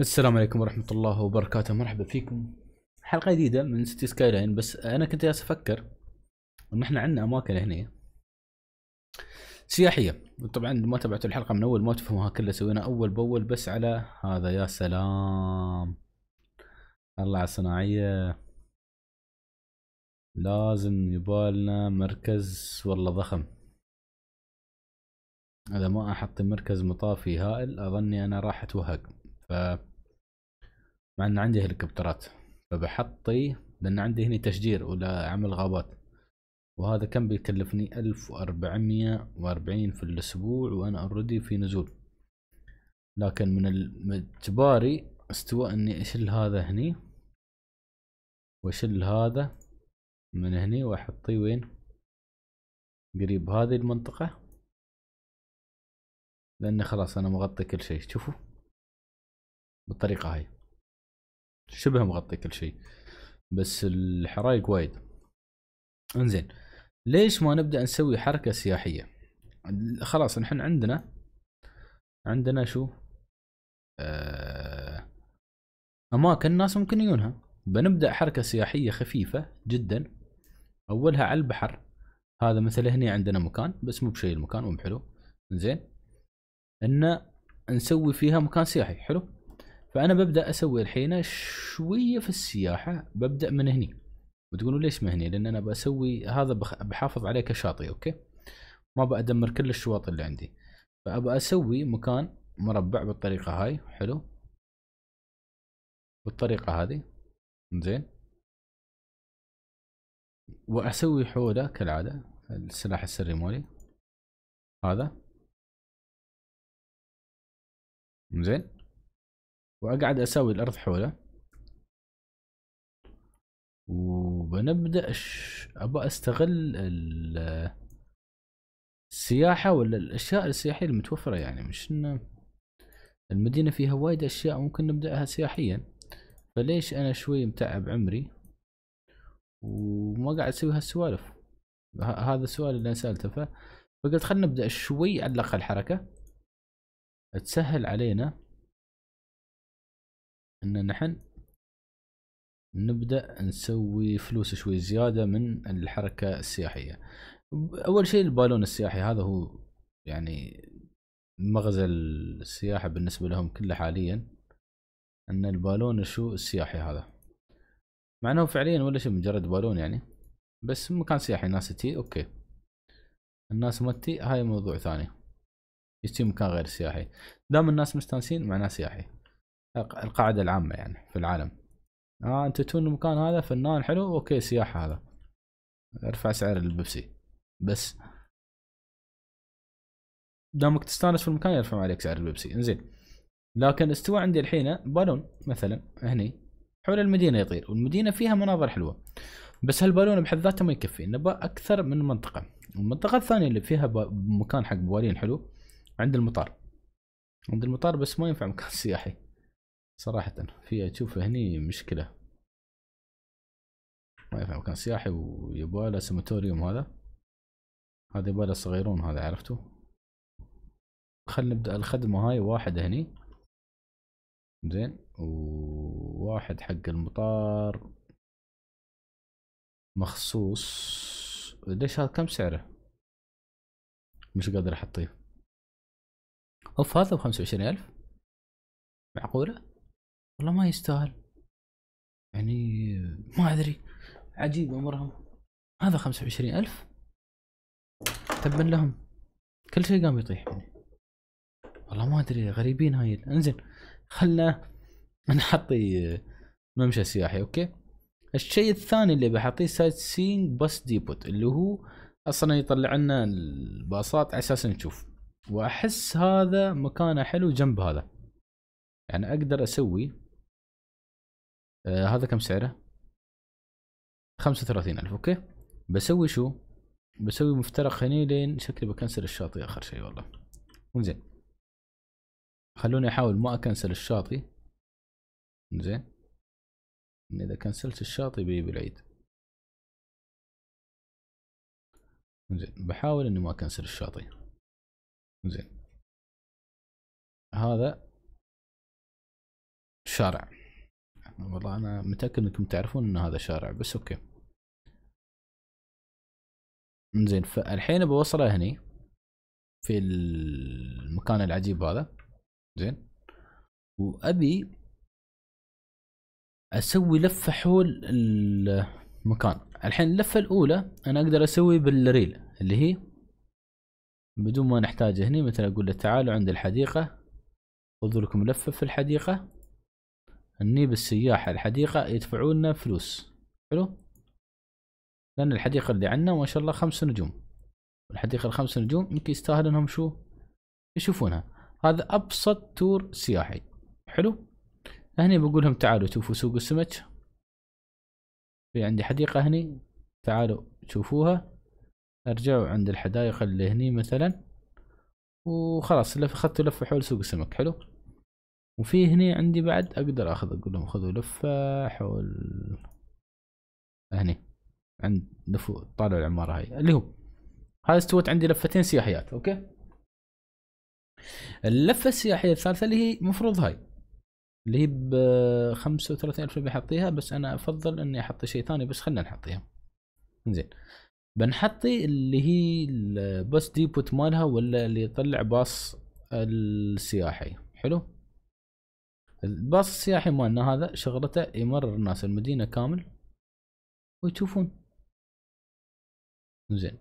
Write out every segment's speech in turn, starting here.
السلام عليكم ورحمة الله وبركاته مرحبا فيكم حلقة جديدة من سيتي سكاي لاين بس أنا كنت جالس أفكر إن إحنا عندنا أماكن هنا سياحية طبعا ما تبعتوا الحلقة من أول ما تفهموها كلها سوينا أول بأول بس على هذا يا سلام الله على الصناعية لازم يبالنا مركز والله ضخم إذا ما أحط مركز مطافي هائل أظني أنا راح أتوهق ف مع ان عندي هليكوبترات فبحطي لان عندي هنا تشجير ولا عمل غابات وهذا كم بيكلفني ألف وأربعمية وأربعين في الأسبوع وأنا أوريدي في نزول لكن من الجباري استوى إني اشل هذا هني واشل هذا من هني وأحطيه وين قريب هذه المنطقة لأن خلاص أنا مغطي كل شيء شوفوا بالطريقة هاي شبه مغطي كل شيء بس الحرايق وايد انزين ليش ما نبدا نسوي حركه سياحيه خلاص نحن عندنا عندنا شو آه، اماكن الناس ممكن يجونها بنبدا حركه سياحيه خفيفه جدا اولها على البحر هذا مثلا هنا عندنا مكان بس مو بشيء المكان مو حلو زين ان نسوي فيها مكان سياحي حلو فانا ببدا اسوي الحين شويه في السياحه ببدا من هني وتقولوا ليش من هني لان انا بسوي هذا بحافظ عليه كشاطئ اوكي ما بأدمر كل الشواطئ اللي عندي فابى اسوي مكان مربع بالطريقه هاي حلو بالطريقه هذه زين واسوي حوله كالعاده السلاح السري مالي هذا زين واقعد اساوي الارض حوله وبنبدا ش... ابى استغل ال... السياحه ولا الاشياء السياحيه المتوفره يعني مش انه المدينه فيها وايد اشياء ممكن نبداها سياحيا فليش انا شوي متعب عمري وما قاعد اسوي هالسوالف هذا السؤال اللي انا سالته ف... فقلت خلنا نبدا شوي على الاقل حركه تسهل علينا ان نحن نبدأ نسوي فلوس شوي زيادة من الحركة السياحية أول شيء البالون السياحي هذا هو يعني مغزى السياحة بالنسبة لهم كله حاليا أن البالون شو السياحي هذا مع أنه فعليا ولا شيء مجرد بالون يعني بس مكان سياحي ناس تي أوكي الناس ما هاي موضوع ثاني يستي مكان غير سياحي دام الناس مستانسين معناه سياحي القاعدة العامة يعني في العالم اه انت تون المكان هذا فنان حلو اوكي سياحة هذا ارفع سعر البيبسي بس دامك تستانس في المكان يرفع عليك سعر البيبسي انزين لكن استوى عندي الحين بالون مثلا هني حول المدينة يطير والمدينة فيها مناظر حلوة بس هالبالون بحد ذاته ما يكفي نبى أكثر من منطقة المنطقة الثانية اللي فيها مكان حق بوالين حلو عند المطار عند المطار بس ما ينفع مكان سياحي صراحة في أشوف هني مشكلة ما ينفع مكان سياحي ويبغى له سماتوريوم هذا هذا يبغى له صغيرون هذا عرفتوا خل نبدأ الخدمة هاي واحد هني زين وواحد حق المطار مخصوص ليش هذا كم سعره مش قادر احطيه اوف هذا بخمسة وعشرين الف معقولة والله ما يستاهل يعني ما ادري عجيب امرهم هذا خمسة وعشرين الف تبا لهم كل شيء قام يطيح مني والله ما ادري غريبين هاي انزين خلنا نحطي ممشى سياحي اوكي الشيء الثاني اللي بحطيه سايت سين بس ديبوت اللي هو اصلا يطلع لنا الباصات على اساس نشوف واحس هذا مكانه حلو جنب هذا يعني اقدر اسوي آه، هذا كم سعره؟ 35000 اوكي بسوي شو؟ بسوي مفترق هني لين شكلي بكنسل الشاطئ اخر شيء والله زين خلوني احاول ما اكنسل الشاطئ زين اذا كنسلت الشاطئ بيجي بالعيد زين بحاول اني ما اكنسل الشاطئ زين هذا شارع والله انا متاكد انكم تعرفون ان هذا شارع بس اوكي زين فالحين بوصله هني في المكان العجيب هذا زين وابي اسوي لفه حول المكان الحين اللفه الاولى انا اقدر اسوي بالريل اللي هي بدون ما نحتاج هني مثلا اقول له تعالوا عند الحديقه خذوا لكم لفه في الحديقه نجيب السياح الحديقة يدفعون لنا فلوس حلو لأن الحديقة اللي عندنا ما شاء الله خمس نجوم الحديقة الخمس نجوم يمكن يستاهل انهم شو يشوفونها هذا ابسط تور سياحي حلو هني بقول لهم تعالوا شوفوا سوق السمك في عندي حديقة هني تعالوا شوفوها ارجعوا عند الحدائق اللي هني مثلا وخلاص لف اخذتوا لفة حول سوق السمك حلو وفي هني عندي بعد اقدر اخذ اقول لهم خذوا لفة حول هني عند لفوا طالع العمارة هاي اللي هو هذا استوت عندي لفتين سياحيات اوكي اللفة السياحية الثالثة اللي هي مفروض هاي اللي هي ب 35000 الف حطيها بس انا افضل اني احط شيء ثاني بس خلينا نحطيها زين بنحطي اللي هي الباص ديبوت مالها ولا اللي يطلع باص السياحي حلو الباص السياحي مالنا هذا شغلته يمرر الناس المدينة كامل ويشوفون زين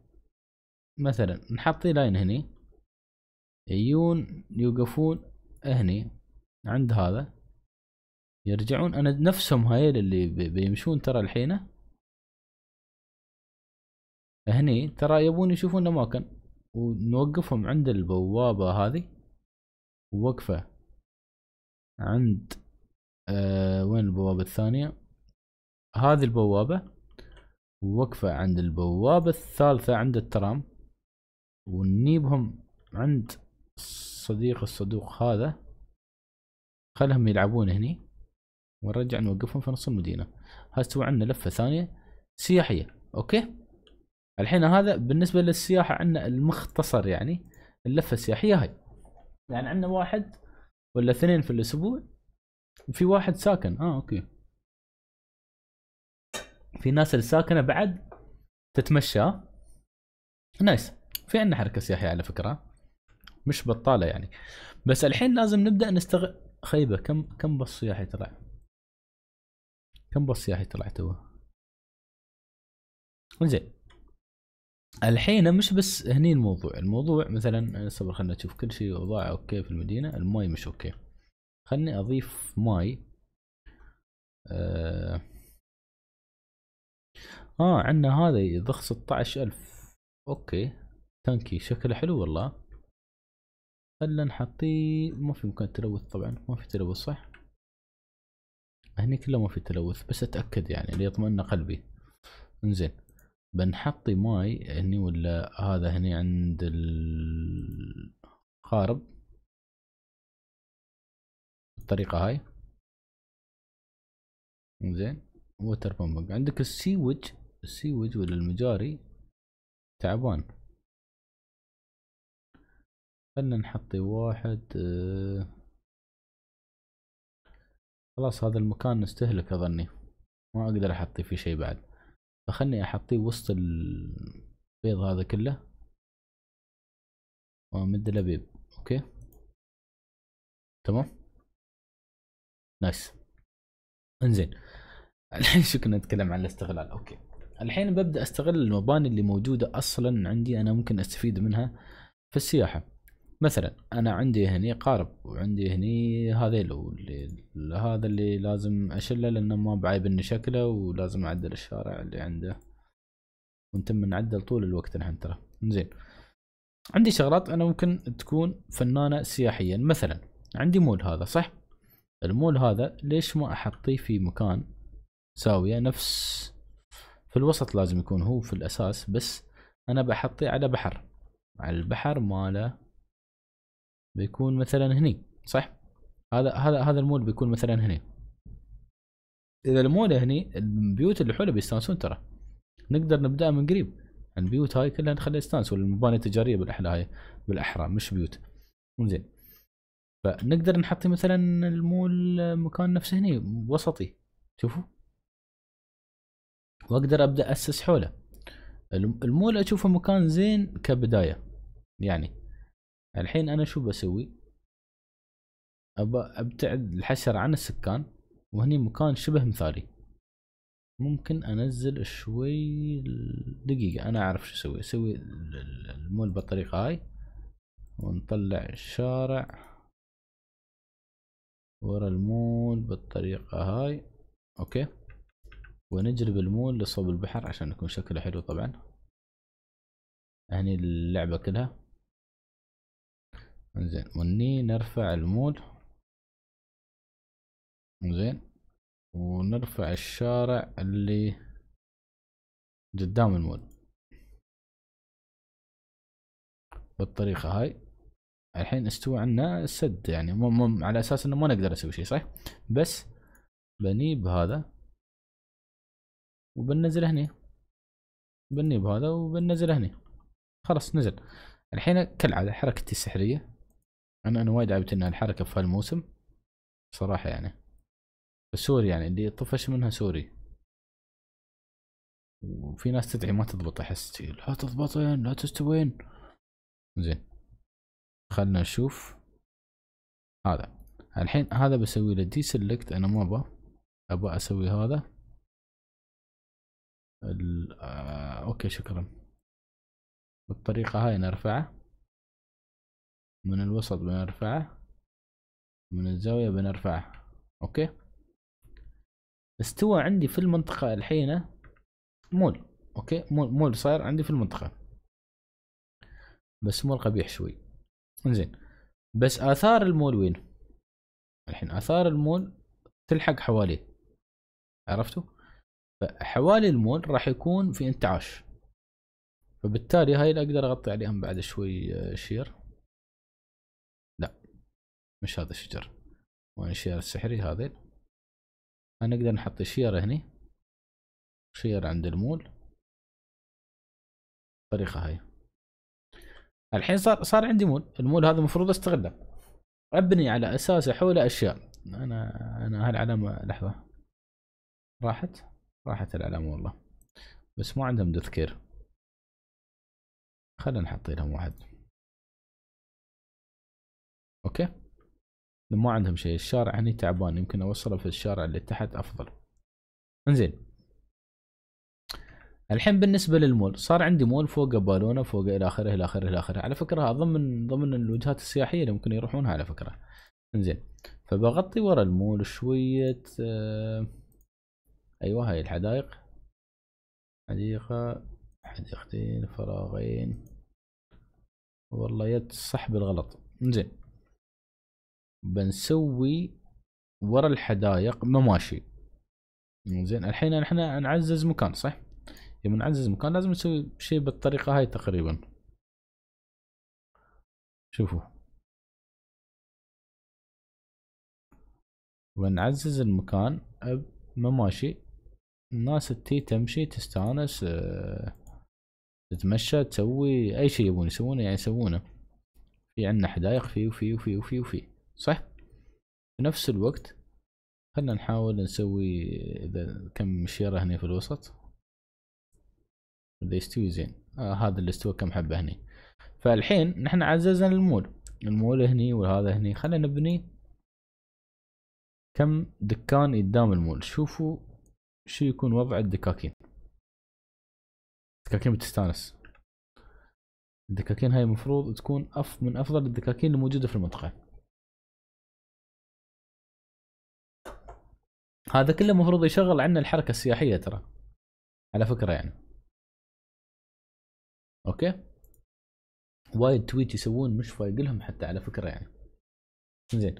مثلا نحطي لاين هني يجون يوقفون هني عند هذا يرجعون انا نفسهم هايل اللي بيمشون ترى الحين هني ترى يبون يشوفون اماكن ونوقفهم عند البوابة هذه وقفة عند آه وين البوابة الثانية هذه البوابة وقفة عند البوابة الثالثة عند الترام ونجيبهم عند صديق الصدوق هذا خلهم يلعبون هني ونرجع نوقفهم في نص المدينة هاي تسوي عندنا لفة ثانية سياحية اوكي الحين هذا بالنسبة للسياحة عندنا المختصر يعني اللفة السياحية هاي يعني عندنا واحد ولا اثنين في الاسبوع وفي واحد ساكن اه اوكي في ناس الساكنه بعد تتمشى نايس في عندنا حركه سياحيه على فكره مش بطاله يعني بس الحين لازم نبدا نستغل خيبه كم كم بص سياحي طلع كم بص سياحي طلع توه زين الحين مش بس هني الموضوع الموضوع مثلا صبر خلنا نشوف كل شيء اوضاعه اوكي في المدينه الماي مش اوكي خلني اضيف ماي آه, آه عندنا هذا يضخ 16000 اوكي تانكي شكله حلو والله خلنا نحطيه ما في مكان تلوث طبعا ما في تلوث صح هني كله ما في تلوث بس اتاكد يعني ليطمئن قلبي انزين بنحطي ماي هني ولا هذا هني عند الخارب بالطريقة هاي زين ووتر بامبنج عندك السيوج السيوج ولا المجاري تعبان خلنا نحطي واحد آه، خلاص هذا المكان نستهلك اظني ما اقدر احطي فيه شيء بعد فخلني احطيه وسط البيض هذا كله وامد له اوكي تمام نايس انزين الحين شو كنا نتكلم عن الاستغلال اوكي الحين ببدا استغل المباني اللي موجوده اصلا عندي انا ممكن استفيد منها في السياحه مثلا انا عندي هني قارب وعندي هني هذيل اللي هذا اللي لازم اشله لانه ما بعيبني شكله ولازم اعدل الشارع اللي عنده ونتم نعدل طول الوقت الحين ترى زين عندي شغلات انا ممكن تكون فنانه سياحيا مثلا عندي مول هذا صح المول هذا ليش ما احطيه في مكان زاويه نفس في الوسط لازم يكون هو في الاساس بس انا بحطيه على بحر على البحر ماله بيكون مثلا هني صح هذا هذا هذا المول بيكون مثلا هني اذا المول هني البيوت اللي حوله بيستانسون ترى نقدر نبدا من قريب البيوت هاي كلها نخليها ستانس والمباني التجاريه بالاحلى هاي بالاحرى مش بيوت زين فنقدر نحط مثلا المول مكان نفسه هني وسطي شوفوا واقدر ابدا اسس حوله المول اشوفه مكان زين كبدايه يعني الحين انا شو بسوي أبا ابتعد الحشرة عن السكان وهني مكان شبه مثالي ممكن انزل شوي دقيقة انا اعرف شو اسوي اسوي المول بالطريقة هاي ونطلع الشارع ورا المول بالطريقة هاي اوكي ونجرب المول لصوب البحر عشان يكون شكله حلو طبعا هني اللعبة كلها زين وني نرفع المول زين ونرفع الشارع اللي قدام المول بالطريقة هاي الحين استوى عنا السد يعني مو على اساس انه ما نقدر نسوي شيء صح بس بني بهذا وبنزل هني بني بهذا وبنزل هني خلاص نزل الحين كالعادة حركتي السحرية انا انا وايد عبت انها الحركه في هالموسم صراحه يعني السوري يعني اللي طفش منها سوري وفي ناس تدعي ما تضبط احس لا تضبطين لا تستوين زين خلنا نشوف هذا الحين هذا بسوي له دي سيلكت انا ما ابغى ابغى اسوي هذا آه، اوكي شكرا بالطريقة هاي نرفعه من الوسط بنرفعه من الزاوية بنرفعه اوكي استوى عندي في المنطقة الحين مول اوكي مول مول صاير عندي في المنطقة بس مول قبيح شوي انزين بس اثار المول وين الحين اثار المول تلحق حواليه عرفتوا فحوالي المول راح يكون في انتعاش فبالتالي هاي اللي اقدر اغطي عليهم بعد شوي آه، شير مش هذا الشجر وين الشير السحري هذيل نقدر نحط الشير هني شير عند المول الطريقة هاي الحين صار صار عندي مول المول هذا المفروض استغله ابني على اساسه حول اشياء انا انا هالعلامة لحظة راحت راحت العلامة والله بس ما عندهم تذكير خلينا نحط لهم واحد اوكي ما عندهم شيء الشارع هني تعبان يمكن اوصله في الشارع اللي تحت افضل انزين الحين بالنسبة للمول صار عندي مول فوق بالونة فوق الى اخره الى اخره الى اخره على فكرة ضمن ضمن الوجهات السياحية اللي ممكن يروحونها على فكرة انزين فبغطي ورا المول شوية آه، ايوه هاي الحدائق حديقة حديقتين فراغين والله يد صح بالغلط انزين بنسوي ورا الحدائق مماشي زين الحين احنا نعزز مكان صح يوم نعزز مكان لازم نسوي شيء بالطريقه هاي تقريبا شوفوا ونعزز المكان بمماشي الناس تي تمشي تستانس آه، تتمشى تسوي اي شيء يبون يسوونه يعني يسوونه في عندنا حدايق في وفي وفي وفي وفي صح في نفس الوقت خلنا نحاول نسوي اذا كم شيرة هنا في الوسط اذا يستوي زين آه هذا اللي استوى كم حبة هني فالحين نحن عززنا المول المول هني وهذا هني خلينا نبني كم دكان قدام المول شوفوا شو يكون وضع الدكاكين الدكاكين بتستانس الدكاكين هاي المفروض تكون أف من افضل الدكاكين الموجودة في المنطقة هذا كله المفروض يشغل عنا الحركه السياحيه ترى على فكره يعني اوكي وايد تويت يسوون مش فايق لهم حتى على فكره يعني زين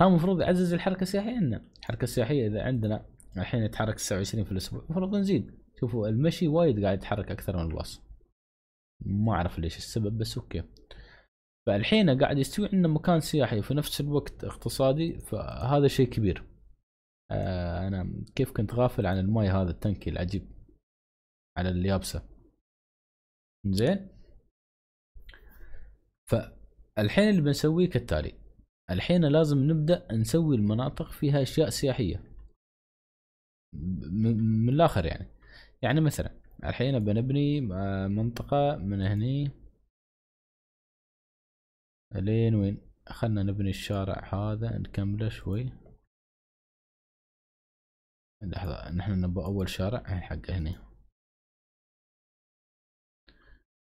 ها المفروض يعزز الحركه السياحيه عندنا الحركه السياحيه اذا عندنا الحين يتحرك 29 في الاسبوع المفروض نزيد شوفوا المشي وايد قاعد يتحرك اكثر من الباص ما اعرف ليش السبب بس اوكي فالحين قاعد يستوي عندنا مكان سياحي وفي نفس الوقت اقتصادي فهذا شيء كبير آه انا كيف كنت غافل عن الماي هذا التنكي العجيب على اليابسه زين فالحين اللي بنسويه كالتالي الحين لازم نبدا نسوي المناطق فيها اشياء سياحيه من الاخر يعني يعني مثلا الحين بنبني آه، منطقه من هني لين وين خلنا نبني الشارع هذا نكمله شوي لحظة نحن نبغى أول شارع حق هنا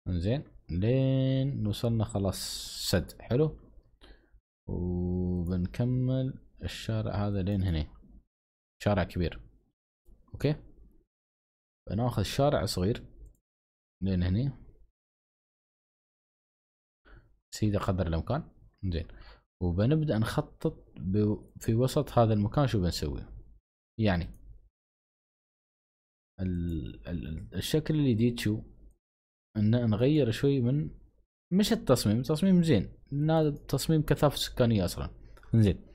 انزين لين وصلنا خلاص سد حلو وبنكمل الشارع هذا لين هنا شارع كبير اوكي بناخذ شارع صغير لين هنا سيدة قدر الامكان زين وبنبدا نخطط في وسط هذا المكان شو بنسوي يعني الشكل اللي ديتشو ان نغير شوي من مش التصميم تصميم زين هذا تصميم كثافة سكانية اصلا زين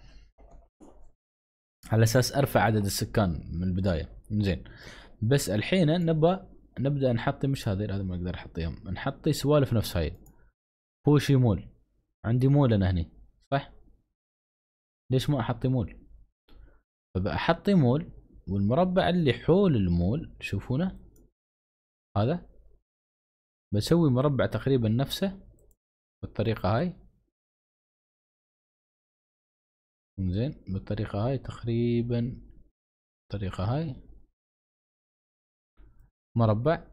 على اساس ارفع عدد السكان من البداية زين بس الحين نبى نبدا نحطي مش هذيل هذا ما اقدر احطيهم نحطي سوالف نفس هاي بوشي مول عندي مول انا هني صح ليش ما احطي مول فبأحطي مول والمربع اللي حول المول تشوفونه هذا بسوي مربع تقريبا نفسه بالطريقة هاي زين بالطريقة هاي تقريبا الطريقة هاي مربع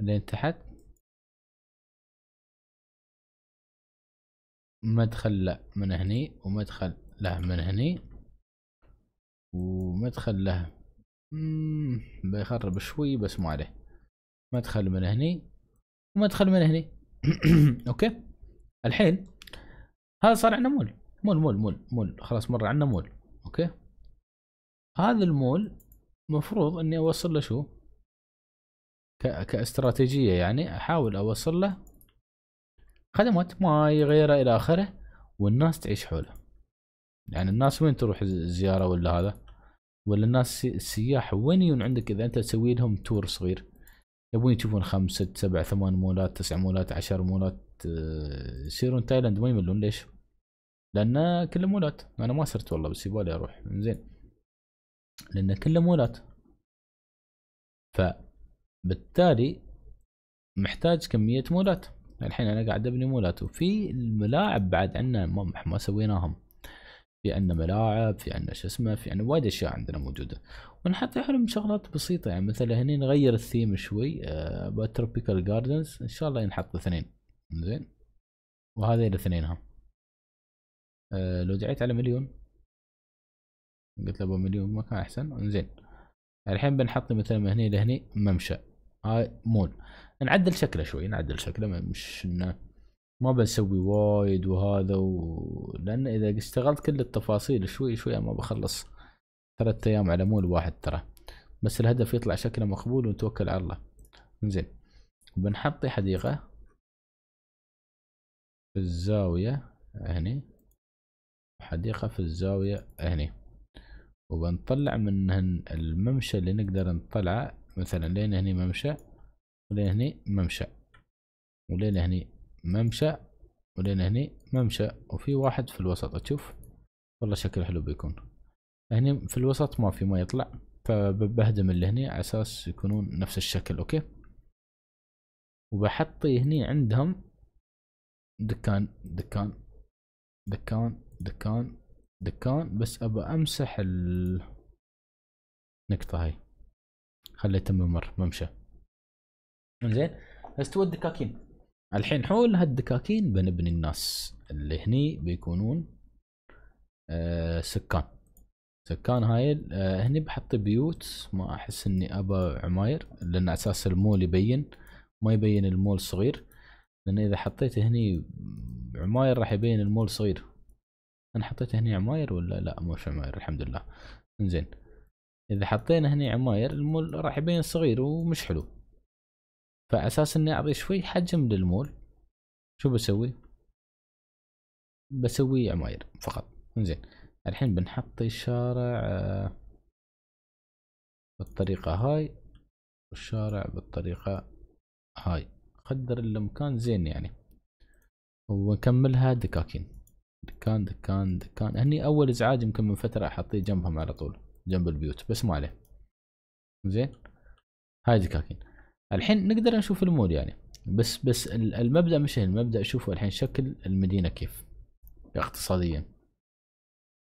لين تحت مدخل لا من هني ومدخل لا من هني ومدخل له بيخرب شوي بس ما عليه مدخل من هني ومدخل من هني اوكي الحين هذا صار عندنا مول مول مول مول مول خلاص مر عندنا مول اوكي هذا المول مفروض اني اوصل له شو كاستراتيجيه يعني احاول اوصل له خدمات ماي غيره الى اخره والناس تعيش حوله يعني الناس وين تروح الزياره ولا هذا ولا الناس السياح وين يجون عندك اذا انت تسوي لهم تور صغير يبون يشوفون خمس ست سبع ثمان مولات تسع مولات عشر مولات آه، يصيرون تايلاند ما يملون ليش؟ لان كله مولات انا ما صرت والله بس يبالي اروح زين لان كله مولات فبالتالي محتاج كمية مولات الحين انا قاعد ابني مولات وفي الملاعب بعد عندنا ما سويناهم في عندنا ملاعب في عندنا شو اسمه في عندنا وايد اشياء عندنا موجوده ونحط حلم يعني شغلات بسيطه يعني مثلا هني نغير الثيم شوي آه تروبيكال جاردنز ان شاء الله ينحط اثنين زين وهذه الاثنين ها آه لو دعيت على مليون قلت له ابو مليون مكان احسن انزين الحين بنحط مثلا من هني لهني ممشى هاي آه، مول نعدل شكله شوي نعدل شكله مش انه ما بسوي وايد وهذا و... لان اذا اشتغلت كل التفاصيل شوي شوي ما بخلص ثلاثة ايام على مول واحد ترى بس الهدف يطلع شكله مقبول ونتوكل على الله زين بنحطي حديقة في الزاوية هني حديقة في الزاوية هني وبنطلع من الممشى اللي نقدر نطلعه مثلا لين هني ممشى ولين هني ممشى ولين هني ممشى ولين هني ممشى وفي واحد في الوسط اشوف والله شكله حلو بيكون هني في الوسط ما في ما يطلع فبهدم اللي هني على اساس يكونون نفس الشكل اوكي وبحطي هني عندهم دكان دكان دكان دكان دكان بس ابى امسح النقطة هاي خليته ممر ممشى انزين بس تود دكاكين الحين حول هالدكاكين بنبني الناس اللي هني بيكونون آه سكان سكان هاي آه هني بحط بيوت ما احس اني ابا عماير لان اساس المول يبين ما يبين المول صغير لان اذا حطيت هني عماير راح يبين المول صغير انا حطيت هني عماير ولا لا مش عماير الحمد لله انزين اذا حطينا هني عماير المول راح يبين صغير ومش حلو فاساس اني اعطي شوي حجم للمول شو بسوي بسوي عماير فقط زين الحين بنحط الشارع آه، بالطريقة هاي والشارع بالطريقة هاي قدر المكان زين يعني ونكملها دكاكين دكان دكان دكان هني اول ازعاج يمكن من فترة احطيه جنبهم على طول جنب البيوت بس ما عليه زين هاي دكاكين الحين نقدر نشوف المول يعني بس بس المبدا مش المبدا شوفوا الحين شكل المدينه كيف اقتصاديا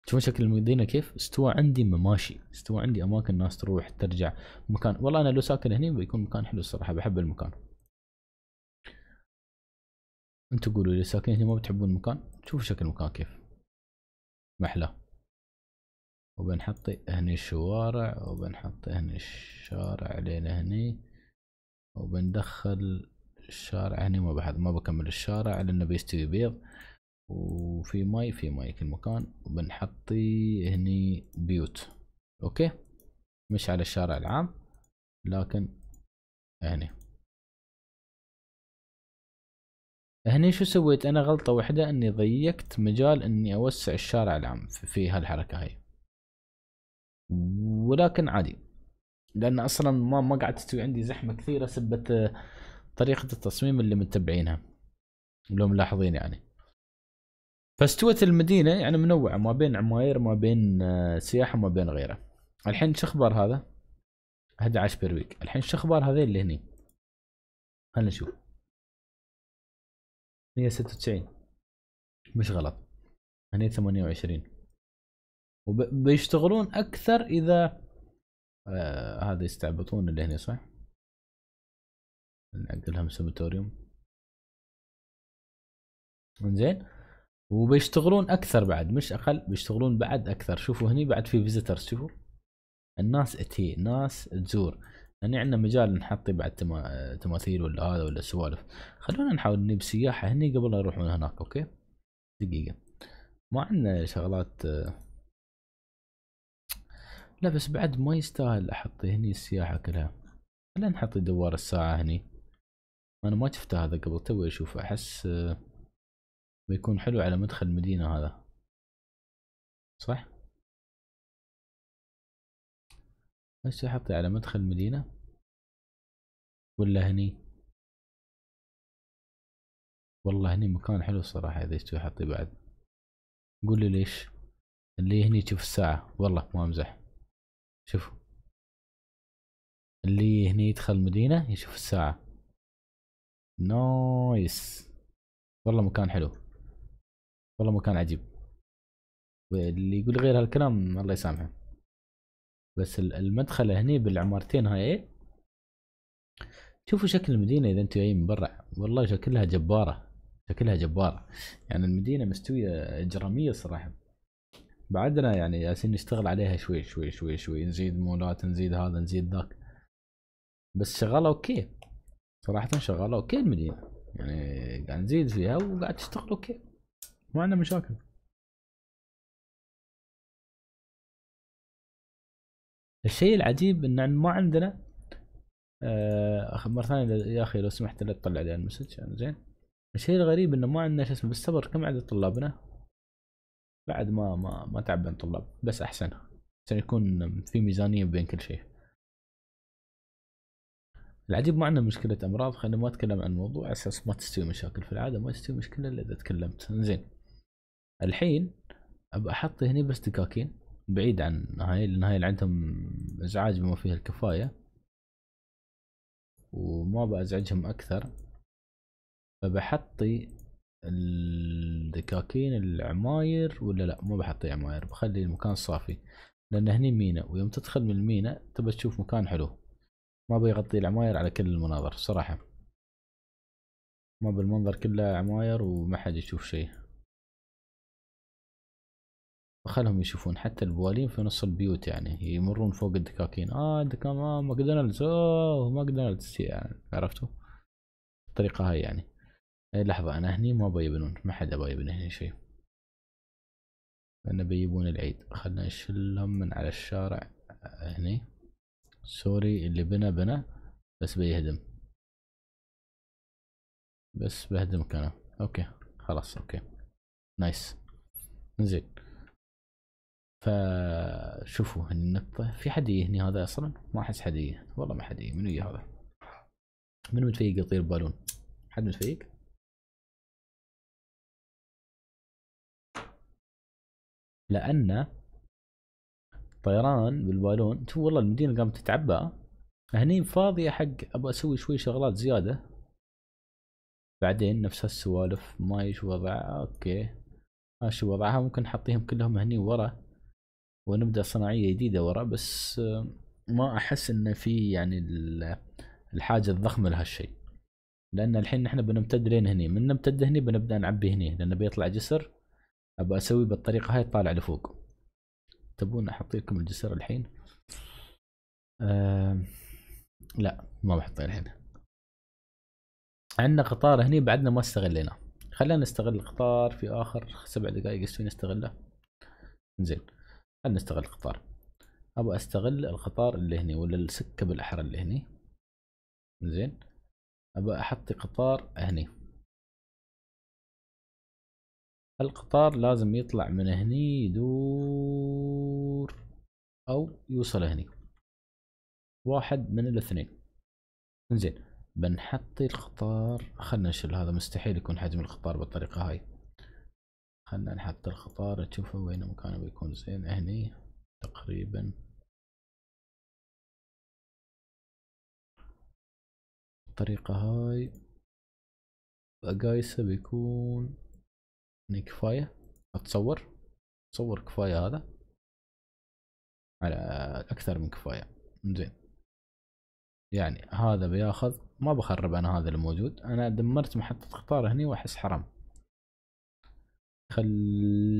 شوفوا شكل المدينه كيف استوى عندي مماشي استوى عندي اماكن ناس تروح ترجع مكان والله انا لو ساكن هنا بيكون مكان حلو الصراحه بحب المكان انتوا قولوا لي ساكنين هنا ما بتحبون المكان شوفوا شكل المكان كيف محلى وبنحط هني الشوارع وبنحط هني الشارع لين هني وبندخل الشارع هني ما بحث ما بكمل الشارع لانه بيستوي بيض وفي ماي في ماي كل مكان وبنحطي هني بيوت اوكي مش على الشارع العام لكن هني هني شو سويت انا غلطة واحدة اني ضيقت مجال اني اوسع الشارع العام في هالحركة هاي ولكن عادي لان اصلا ما ما قاعد تستوي عندي زحمه كثيره سبت آه، طريقه التصميم اللي متبعينها لو ملاحظين يعني فاستوت المدينه يعني منوعه ما بين عماير ما بين آه، سياحه ما بين غيره الحين شو اخبار هذا 11 بيرويك الحين شو اخبار هذين اللي هني خلينا نشوف 196 مش غلط هني 28 وبيشتغلون اكثر اذا آه، هذا يستعبطون اللي هنا صح؟ نعدلهم سيمتوريوم انزين وبيشتغلون اكثر بعد مش اقل بيشتغلون بعد اكثر شوفوا هني بعد في فيزيترز شوفوا الناس اتي ناس تزور يعني عندنا مجال نحطي بعد تما... تماثيل ولا هذا ولا سوالف خلونا نحاول نجيب سياحة هني قبل لا يروحون هناك اوكي دقيقة ما عندنا شغلات آه، لا بس بعد ما يستاهل احط هني السياحة كلها خلينا نحط دوار الساعة هني انا ما شفته هذا قبل توي اشوفه احس آه، بيكون حلو على مدخل المدينة هذا صح هسه احطه على مدخل المدينة ولا هني والله هني مكان حلو الصراحة اذا يستوي حطي بعد قولي ليش اللي هني تشوف الساعة والله ما امزح شوفوا اللي هنا يدخل المدينة يشوف الساعة نايس والله مكان حلو والله مكان عجيب واللي يقول غير هالكلام الله يسامحه بس المدخل هني بالعمارتين هاي إيه؟ شوفوا شكل المدينة اذا انتم جايين من برا والله شكلها جبارة شكلها جبارة يعني المدينة مستوية اجرامية صراحة بعدنا يعني ياسين نشتغل عليها شوي شوي شوي شوي نزيد مولات نزيد هذا نزيد ذاك بس شغاله اوكي صراحه شغاله اوكي المدينه يعني قاعد نزيد فيها وقاعد تشتغل اوكي ما عندنا مشاكل الشيء العجيب ان ما عندنا آه مره ثانيه يا اخي لو سمحت لا تطلع لي المسج يعني زين الشيء الغريب انه ما عندنا شو اسمه بالصبر كم عدد طلابنا بعد ما ما ما تعبان طلاب بس احسن عشان يكون في ميزانيه بين كل شيء العجيب ما عندنا مشكله امراض خلينا ما اتكلم عن الموضوع على اساس ما تستوي مشاكل في العاده ما تستوي مشكله الا اذا تكلمت زين الحين ابى احط هني بس دكاكين بعيد عن هاي لان هاي اللي عندهم ازعاج بما فيه الكفايه وما بزعجهم اكثر فبحطي الدكاكين العماير ولا لا ما بحطي عماير بخلي المكان صافي لان هني مينا ويوم تدخل من المينا تبى تشوف مكان حلو ما بيغطي العماير على كل المناظر صراحة ما بالمنظر كله عماير وما حد يشوف شيء بخلهم يشوفون حتى البوالين في نص البيوت يعني يمرون فوق الدكاكين اه دكان اه ماكدونالدز اوه ماكدونالدز يعني عرفتوا الطريقة هاي يعني إيه، لحظة أنا هني ما بيبنون ما حدا بيبن هني شي لأن بيبون العيد خلنا نشلهم من على الشارع آه، هني سوري اللي بنى بنى بس بيهدم بس بهدم أنا أوكي خلاص أوكي نايس زين فشوفوا هني النقطة في حد هني هذا أصلا ما أحس حد والله ما حد من ويا هذا من متفيق يطير بالون حد متفيق لأن طيران بالبالون شوف والله المدينة قامت تتعبى هني فاضية حق أبغى أسوي شوي شغلات زيادة بعدين نفس هالسوالف ما ايش وضعها اوكي ايش وضعها ممكن نحطيهم كلهم هني ورا ونبدا صناعيه جديده ورا بس ما احس انه في يعني الحاجه الضخمه لهالشيء لان الحين نحن بنمتد لين هني من نمتد هني بنبدا نعبي هني لانه بيطلع جسر ابى اسوي بالطريقه هاي طالع لفوق تبون احط لكم الجسر الحين أه لا ما بحطه الحين عندنا قطار هني بعدنا ما استغليناه خلينا نستغل القطار في اخر سبع دقائق يستوي نستغله زين خلينا نستغل القطار ابى استغل القطار اللي هني ولا السكه بالاحرى اللي هني زين ابى احط قطار هني القطار لازم يطلع من هني يدور او يوصل هني واحد من الاثنين انزين بنحط القطار خلنا نشيل هذا مستحيل يكون حجم القطار بالطريقة هاي خلنا نحط القطار تشوفه وين مكانه بيكون زين هني تقريبا الطريقة هاي قايسة بيكون يعني كفاية اتصور اتصور كفاية هذا على اكثر من كفاية زين يعني هذا بياخذ ما بخرب انا هذا الموجود انا دمرت محطة قطار هني واحس حرام خل...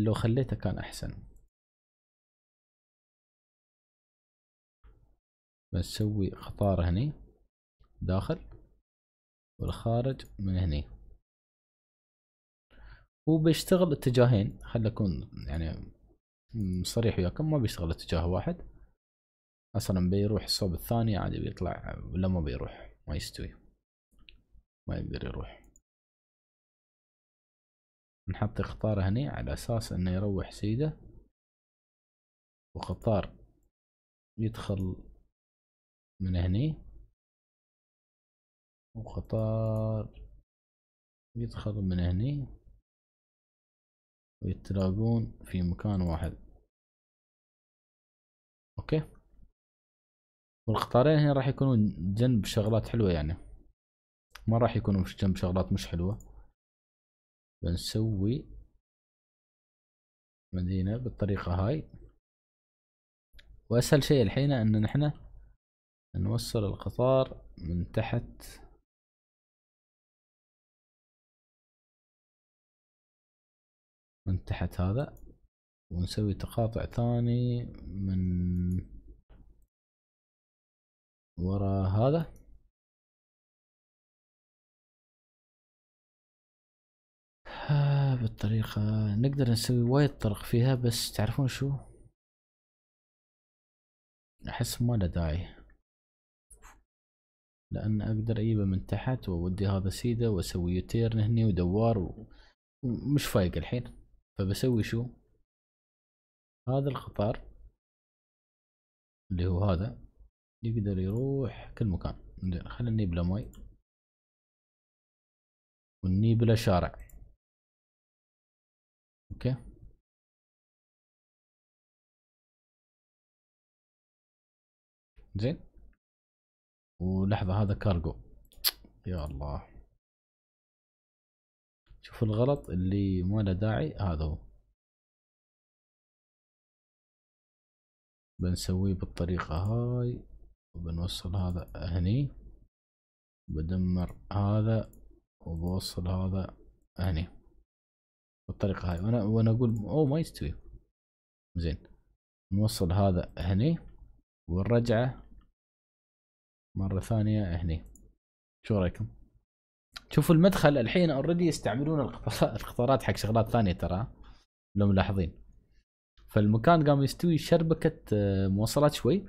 لو خليته كان احسن بنسوي قطار هني داخل والخارج من هني هو بيشتغل اتجاهين خلي اكون يعني صريح وياكم ما بيشتغل اتجاه واحد اصلا بيروح الصوب الثاني عادي بيطلع ولا ما بيروح ما يستوي ما يقدر يروح نحط قطار هني على اساس انه يروح سيده وقطار يدخل من هني وقطار يدخل من هني ويتلاقون في مكان واحد اوكي والقطارين هنا راح يكونون جنب شغلات حلوة يعني ما راح يكونوا مش جنب شغلات مش حلوة بنسوي مدينة بالطريقة هاي وأسهل شيء الحين أن نحن نوصل القطار من تحت من تحت هذا ونسوي تقاطع ثاني من ورا هذا بالطريقة نقدر نسوي وايد طرق فيها بس تعرفون شو أحس ما له داعي لأن أقدر أجيبه من تحت وأودي هذا سيدة وأسوي يوتيرن هني ودوار ومش فايق الحين فبسوي شو هذا الخطر اللي هو هذا يقدر يروح كل مكان زين خلي النيبلة مي والنيبلة شارع اوكي زين ولحظة هذا كارغو يا الله شوف الغلط اللي ما له داعي هذا هو بنسويه بالطريقة هاي وبنوصل هذا هني بدمر هذا وبوصل هذا هني بالطريقة هاي وانا وانا اقول او ما يستوي زين نوصل هذا هني والرجعة مرة ثانية هني شو رايكم؟ شوفوا المدخل الحين اوريدي يستعملون القطارات حق شغلات ثانيه ترى لو ملاحظين فالمكان قام يستوي شربكه آه، مواصلات شوي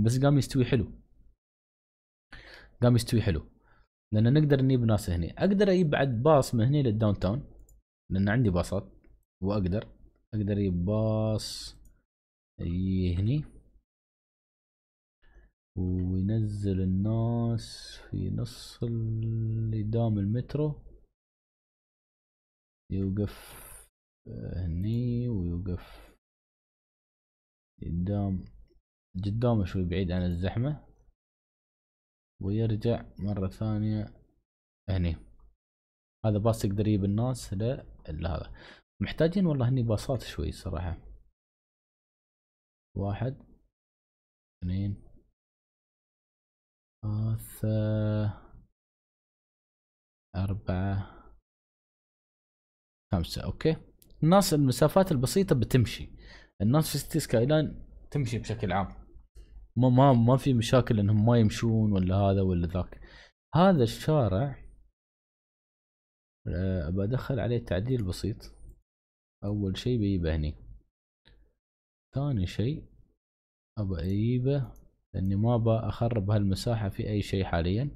بس قام يستوي حلو قام يستوي حلو لان نقدر نجيب ناس هني اقدر اجيب بعد باص من هني للداون تاون لان عندي باصات واقدر اقدر اجيب باص آه، هني وينزل الناس في نص قدام المترو يوقف آه، هني ويوقف قدام قدامه شوي بعيد عن الزحمة ويرجع مرة ثانية هني هذا باص يقدر يجيب الناس هذا محتاجين والله هني باصات شوي صراحة واحد اثنين ثلاثة أربعة خمسة أوكي الناس المسافات البسيطة بتمشي الناس في ستي سكاي لاين تمشي بشكل عام ما ما ما في مشاكل انهم ما يمشون ولا هذا ولا ذاك هذا الشارع آه، بدخل عليه تعديل بسيط اول شيء بيبه هني ثاني شيء ابى اجيبه لاني ما ابى اخرب هالمساحة في اي شيء حاليا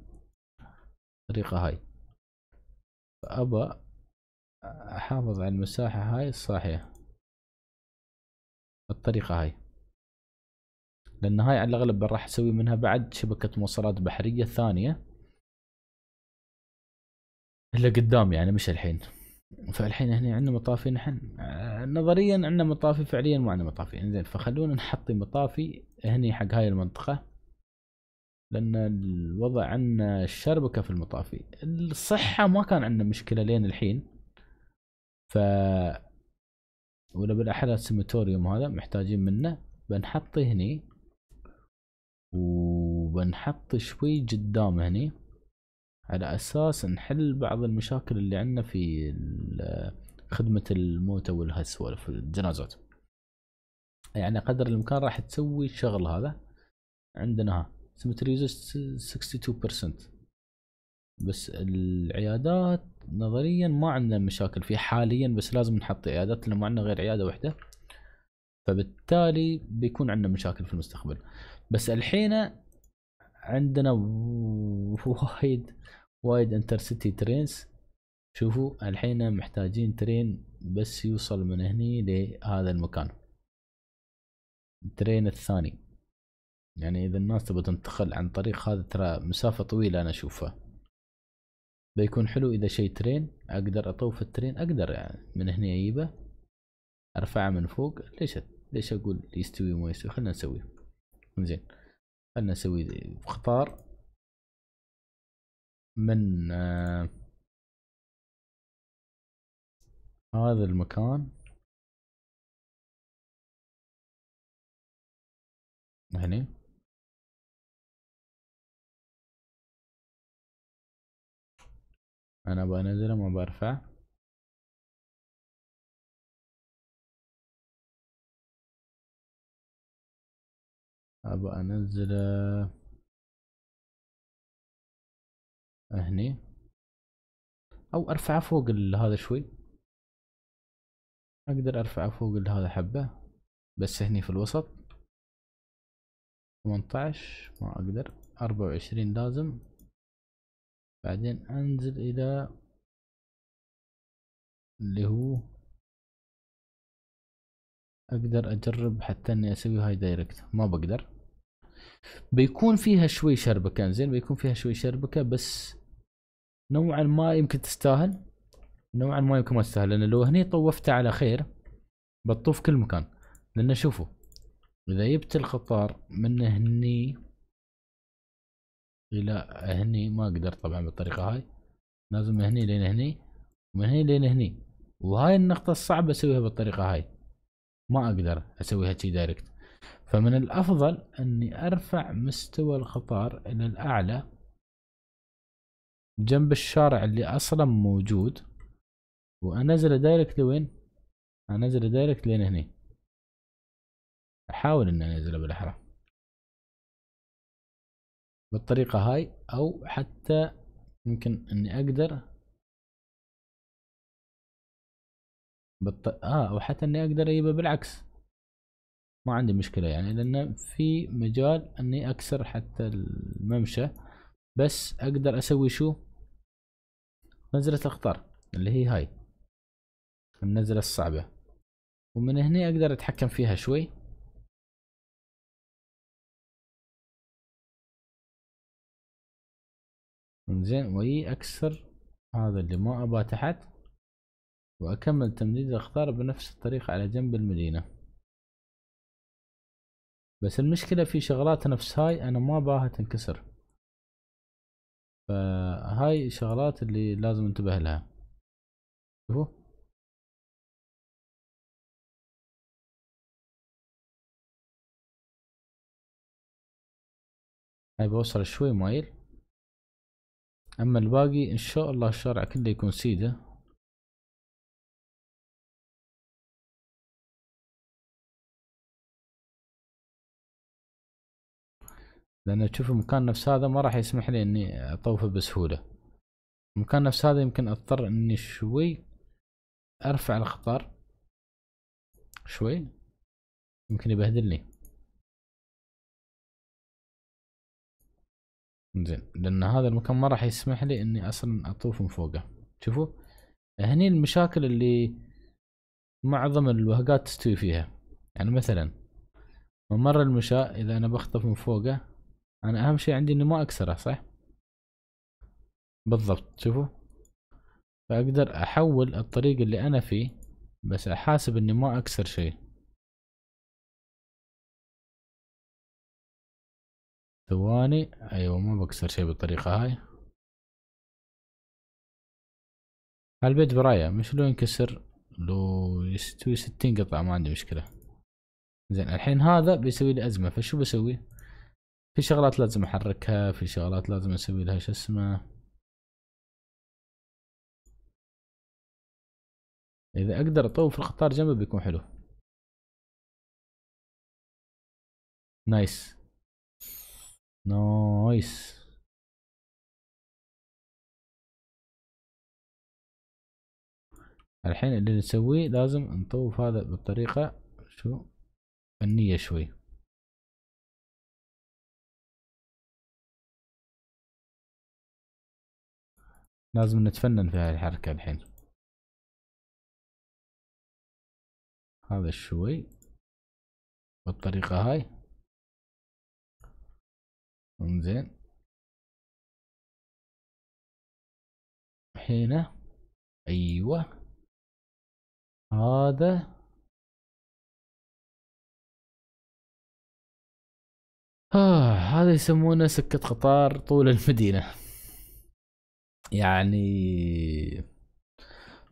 طريقة هاي فابى احافظ على المساحة هاي الصاحية الطريقة هاي لان هاي على الاغلب راح اسوي منها بعد شبكة مواصلات بحرية ثانية اللي قدام يعني مش الحين فالحين هنا عندنا مطافي نحن آه، نظريا عندنا مطافي فعليا ما عندنا مطافي انزين فخلونا نحطي مطافي هني حق هاي المنطقة لأن الوضع عندنا الشربكة في المطافي الصحة ما كان عندنا مشكلة لين الحين ف ولا بالأحرى السيماتوريوم هذا محتاجين منه بنحطه هني وبنحط شوي قدام هني على أساس نحل بعض المشاكل اللي عندنا في خدمة الموتى في الجنازات يعني قدر الإمكان راح تسوي الشغل هذا عندنا ها سيمتريز 62% بس العيادات نظريا ما عندنا مشاكل فيه حاليا بس لازم نحط عيادات لأنه ما عندنا غير عيادة واحدة فبالتالي بيكون عندنا مشاكل في المستقبل بس الحين عندنا وايد وايد انترسيتي ترينز شوفوا الحين محتاجين ترين بس يوصل من هني لهذا المكان الترين الثاني يعني اذا الناس تبغى تنتقل عن طريق هذا ترى مسافة طويلة انا اشوفها بيكون حلو اذا شي ترين اقدر اطوف الترين اقدر يعني من هنا اجيبه ارفعه من فوق ليش ليش اقول يستوي وما يستوي خلنا نسويه زين خلنا نسوي اختار من آه هذا المكان هني انا بنزله ما برفع ابى انزله آه، هني او ارفعه فوق هذا شوي اقدر ارفعه فوق هذا حبه بس هني في الوسط 18 ما اقدر 24 لازم بعدين انزل الى اللي هو اقدر اجرب حتى اني اسوي هاي دايركت ما بقدر بيكون فيها شوي شربكه زين بيكون فيها شوي شربكه بس نوعا ما يمكن تستاهل نوعا ما يمكن ما تستاهل لان لو هني طوفته على خير بتطوف كل مكان لان شوفوا اذا جبت القطار من هني الى هني ما اقدر طبعا بالطريقه هاي لازم من هني لين هني ومن هني لين هني وهاي النقطة الصعبة اسويها بالطريقة هاي ما اقدر اسويها شي دايركت فمن الأفضل أني أرفع مستوى الخطار إلى الأعلى جنب الشارع اللي أصلا موجود وأنزله دايركت لوين؟ أنزله دايركت لين هني أحاول أن أنزله بالأحرى بالطريقة هاي أو حتى يمكن إني أقدر بالط... آه أو حتى إني أقدر أجيبه بالعكس ما عندي مشكلة يعني لأن في مجال أني أكسر حتى الممشى بس أقدر أسوي شو نزلة الأخطار اللي هي هاي النزلة الصعبة ومن هنا أقدر أتحكم فيها شوي زين وي أكسر هذا اللي ما ابا تحت وأكمل تمديد الأخطار بنفس الطريقة على جنب المدينة بس المشكلة في شغلات نفس هاي انا ما باها تنكسر فهاي الشغلات اللي لازم انتبه لها شوفوا هاي بوصل شوي مايل اما الباقي ان شاء الله الشارع كله يكون سيده لان تشوف المكان نفس هذا ما راح يسمح لي اني اطوفه بسهولة المكان نفس هذا يمكن اضطر اني شوي ارفع الخطر شوي يمكن يبهدلني زين لان هذا المكان ما راح يسمح لي اني اصلا اطوف من فوقه شوفوا هني المشاكل اللي معظم الوهقات تستوي فيها يعني مثلا ممر المشاة اذا انا بخطف من فوقه انا اهم شيء عندي انه ما اكسره صح بالضبط شوفوا فاقدر احول الطريق اللي انا فيه بس احاسب اني ما اكسر شيء ثواني ايوه ما بكسر شيء بالطريقة هاي هالبيت برايا مش لو ينكسر لو يستوي ستين قطعة ما عندي مشكلة زين الحين هذا بيسوي لي ازمة فشو بسوي في شغلات لازم احركها في شغلات لازم اسوي لها شو اسمه اذا اقدر اطوف القطار جنبه بيكون حلو نايس نايس الحين اللي نسويه لازم نطوف هذا بالطريقة شو فنية شوي لازم نتفنن في هاي الحركة الحين هذا شوي بالطريقة هاي انزين الحين ايوه هذا آه هذا يسمونه سكة قطار طول المدينة يعني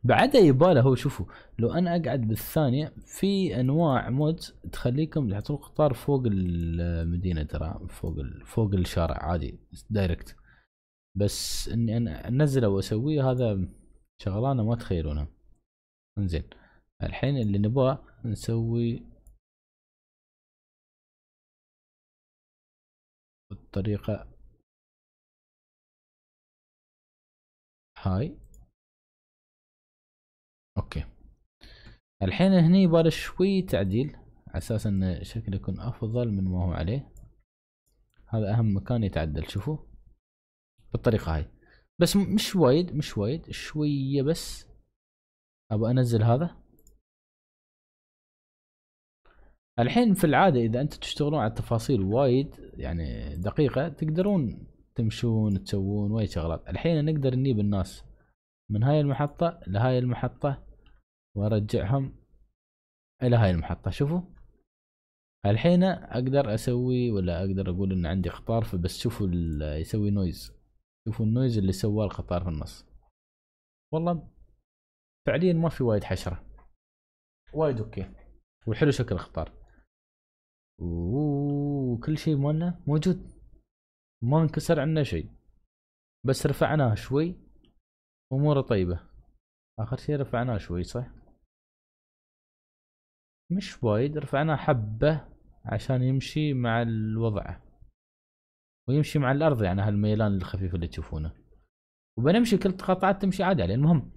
بعدها يباله هو شوفوا لو انا اقعد بالثانيه في انواع مود تخليكم تحطون قطار فوق المدينه ترى فوق فوق الشارع عادي دايركت بس اني انا انزله واسويه هذا شغلانه ما تخيلونها انزين الحين اللي نبغى نسوي بالطريقه هاي اوكي الحين هني يبغى شوي تعديل على اساس ان شكله يكون افضل من ما هو عليه هذا اهم مكان يتعدل شوفوا بالطريقه هاي بس مش وايد مش وايد شويه بس ابى انزل هذا الحين في العاده اذا انتم تشتغلون على التفاصيل وايد يعني دقيقه تقدرون تمشون تسوون وايد شغلات الحين نقدر نجيب الناس من هاي المحطة لهاي المحطة وارجعهم الى هاي المحطة شوفوا الحين اقدر اسوي ولا اقدر اقول ان عندي قطار فبس شوفوا يسوي نويز شوفوا النويز اللي سواه القطار في النص والله فعليا ما في وايد حشرة وايد اوكي وحلو شكل القطار وكل شيء مالنا موجود ما انكسر عنا شيء بس رفعناه شوي اموره طيبه اخر شيء رفعناه شوي صح مش وايد رفعناه حبه عشان يمشي مع الوضع ويمشي مع الارض يعني هالميلان الخفيف اللي تشوفونه وبنمشي كل قطعات تمشي عادي عليه المهم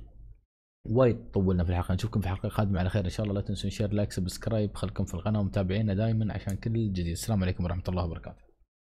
وايد طولنا في الحلقه نشوفكم في الحلقه القادمه على خير ان شاء الله لا تنسون شير لايك سبسكرايب خلكم في القناه ومتابعينا دائما عشان كل جديد السلام عليكم ورحمه الله وبركاته